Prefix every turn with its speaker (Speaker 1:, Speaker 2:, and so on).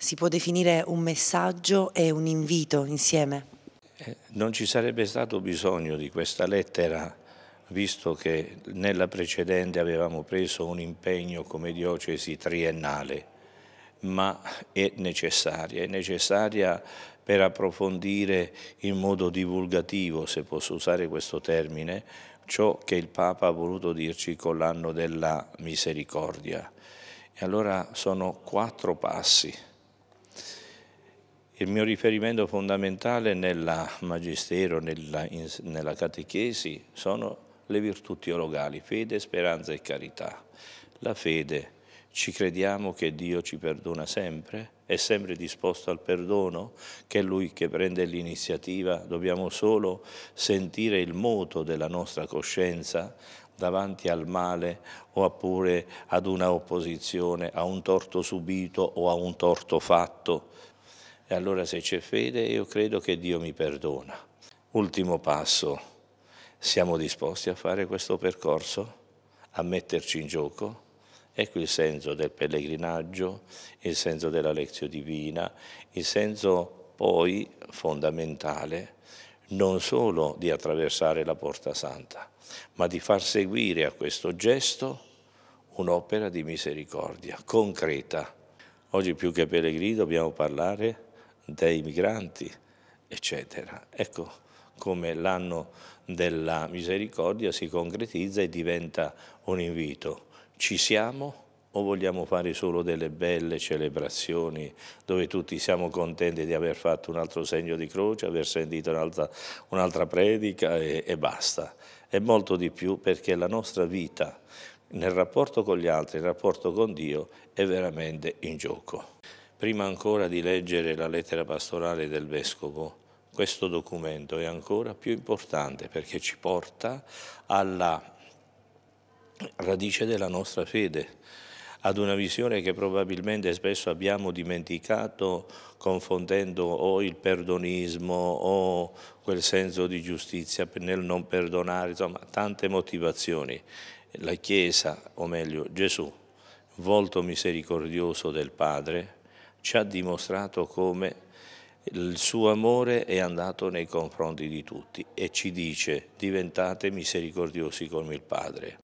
Speaker 1: si può definire un messaggio e un invito insieme? Eh, non ci sarebbe stato bisogno di questa lettera, visto che nella precedente avevamo preso un impegno come diocesi triennale, ma è necessaria, è necessaria per approfondire in modo divulgativo, se posso usare questo termine, ciò che il Papa ha voluto dirci con l'anno della misericordia. E allora sono quattro passi il mio riferimento fondamentale nel magistero, nella, in, nella catechesi, sono le virtù teologali, fede, speranza e carità. La fede, ci crediamo che Dio ci perdona sempre? È sempre disposto al perdono? Che è Lui che prende l'iniziativa? Dobbiamo solo sentire il moto della nostra coscienza davanti al male oppure ad una opposizione, a un torto subito o a un torto fatto? E allora se c'è fede io credo che Dio mi perdona. Ultimo passo, siamo disposti a fare questo percorso, a metterci in gioco? Ecco il senso del pellegrinaggio, il senso della lezione divina, il senso poi fondamentale non solo di attraversare la porta santa, ma di far seguire a questo gesto un'opera di misericordia concreta. Oggi più che pellegrini dobbiamo parlare dei migranti, eccetera. Ecco come l'anno della misericordia si concretizza e diventa un invito. Ci siamo o vogliamo fare solo delle belle celebrazioni dove tutti siamo contenti di aver fatto un altro segno di croce, aver sentito un'altra, un'altra predica e, e basta? È molto di più perché la nostra vita nel rapporto con gli altri, nel rapporto con Dio, è veramente in gioco. Prima ancora di leggere la lettera pastorale del Vescovo, questo documento è ancora più importante perché ci porta alla radice della nostra fede, ad una visione che probabilmente spesso abbiamo dimenticato confondendo o il perdonismo o quel senso di giustizia nel non perdonare, insomma tante motivazioni. La Chiesa, o meglio Gesù, volto misericordioso del Padre, ci ha dimostrato come il suo amore è andato nei confronti di tutti e ci dice diventate misericordiosi come il Padre.